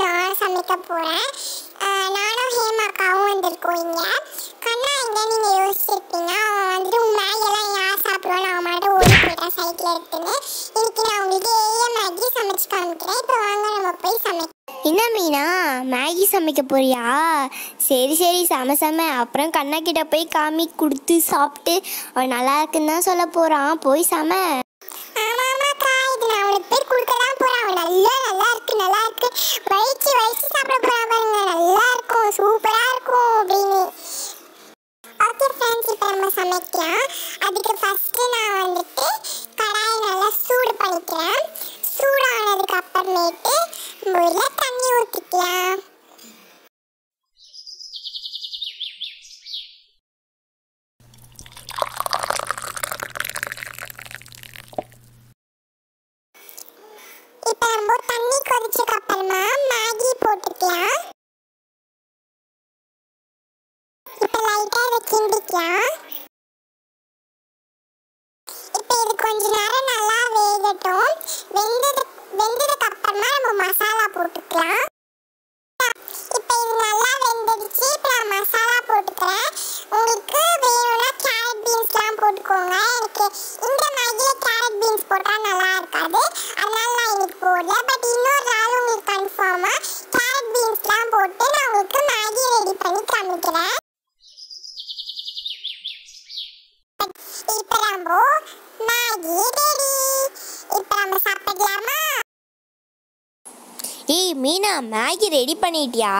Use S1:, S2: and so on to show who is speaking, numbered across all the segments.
S1: நான் சமைக்க போகிறேன் நானும் ஹேமாக்காவும் வந்திருக்கோம் இங்கே கண்ணா இங்கே நீங்கள் யோசிச்சிருப்பீங்க அவன் வந்துட்டு உன் மேகெல்லாம் யார் சாப்பிடுவான்னு அவன் மட்டும் ஓடி போயிட்டான் சைக்கிள் எடுத்துன்னு இன்னைக்கு நான் உங்களுக்கு ஏஏ மேகி சமைச்சு காமிக்கிறேன் இப்போ வாங்க நம்ம போய் சமைக்க என்ன மீனா மேகி சமைக்க போறியா
S2: சரி சரி சம சம அப்புறம் கண்ணா கிட்ட போய் காமி கொடுத்து சாப்பிட்டு அவன் நல்லா இருக்குன்னு தான் சொல்ல போகிறான் போய் சம
S1: சாப்பிட போகிறா பாருங்க நல்லா இருக்கும் சூப்பராக இருக்கும் அப்படின்னு ஓகே ஃப்ரெண்ட்ஸ் இப்போ நம்ம சமைக்கலாம் அதுக்கு ஃபஸ்ட்டு நான் வந்துட்டு கடாயை நல்லா சூடு பண்ணிக்கிறேன்
S3: சூடானதுக்கு அப்புறமேட்டு முதல்ல தண்ணி ஊற்றிக்கலாம் ஜம்பு தண்ணி கொதிச்சதுக்கு அப்புறமா மேகி போட்டுக்கலாம் இப்போ லைட்டாக இதை கிண்டிக்கலாம் இப்போ இது கொஞ்ச நேரம் நல்லா வேகட்டும் வெந்தது வெந்ததுக்கு அப்புறமா நம்ம மசாலா போட்டுக்கலாம் இப்போ இது நல்லா
S1: வெந்துடுச்சு இப்போ நான் மசாலா போட்டுக்கிறேன் உங்களுக்கு வேணும்னா கேரட் பீன்ஸ்லாம் போட்டுக்கோங்க எனக்கு இந்த மேகியில் கேரட் பீன்ஸ் போட்டால் நல்லா இருக்காது ஜாம்பு மேகி ரெடி இப்போ நம்ம சாப்பிடலாமா
S4: ஏய் மீனா மேகி ரெடி பண்ணிட்டியா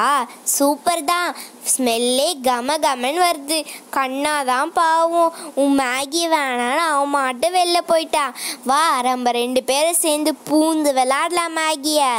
S4: சூப்பர் தான் ஸ்மெல்லே கம கமன்னு வருது கண்ணாதான் பாவம் உன் மேகி வேணான்னு அவன் மாட்டு வெளில போயிட்டான் வா நம்ம ரெண்டு பேரும் சேர்ந்து பூந்து விளாடலாம் மேகியை